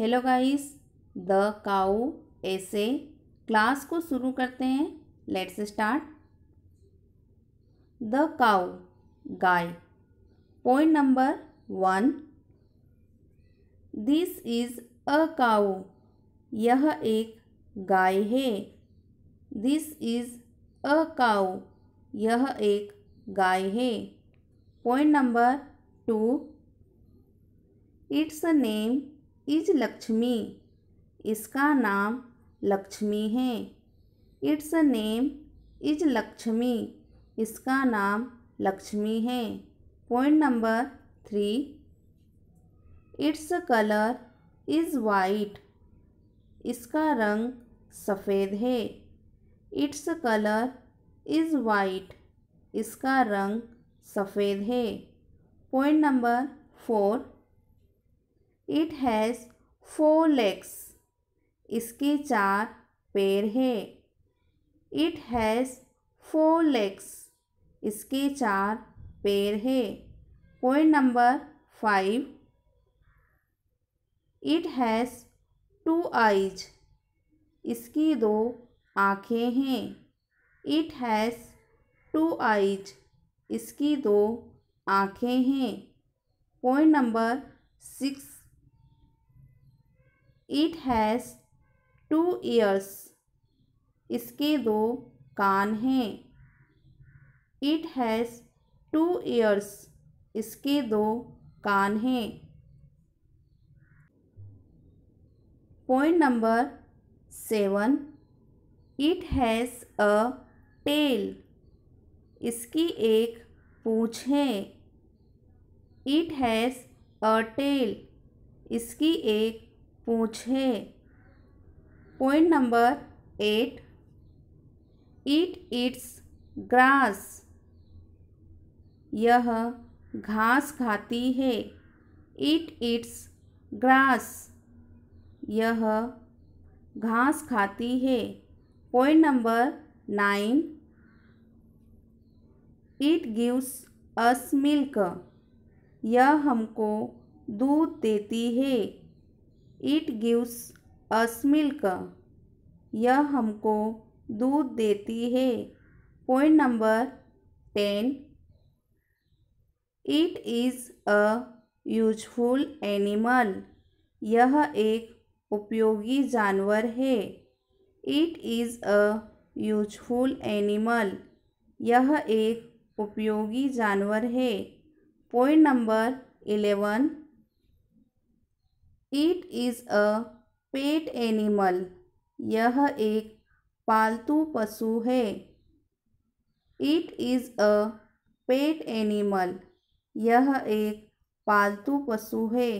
hello guys the काऊ ऐसे class को शुरू करते हैं लेट्स स्टार्ट द काऊ गाय point number one this is a cow यह एक गाय है दिस इज अ काउ यह एक गाय है point number two it's a name is Lakshmi इसका नाम लक्ष्मी है इट्स नेम इज लक्ष्मी इसका नाम लक्ष्मी है point number three its colour is white इसका रंग सफ़ेद है इट्स कलर इज़ वाइट इसका रंग सफ़ेद है point number four it has four legs इसके चार पैर है इट हैज़ फोर लेग्स इसके चार पैर है point number five it has two eyes इसकी दो आँखें हैं इट हैज़ टू आइज इसकी दो आँखें हैं point number six it has two ears इसके दो कान हैं इट हैज़ टू ईयर्स इसके दो कान हैं point number seven it has a tail इसकी एक पूँछ है इट हैज़ अ टेल इसकी एक पूछे point number eight it eats grass यह घास खाती है इट इट्स ग्रास यह घास खाती है point number nine it gives us milk यह हमको दूध देती है इट गिव्स अस मिल्क यह हमको दूध देती है point number ten it is a useful animal यह एक उपयोगी जानवर है it is a useful animal यह एक उपयोगी जानवर है point number eleven it is a pet animal यह एक पालतू पशु है it is a pet animal यह एक पालतू पशु है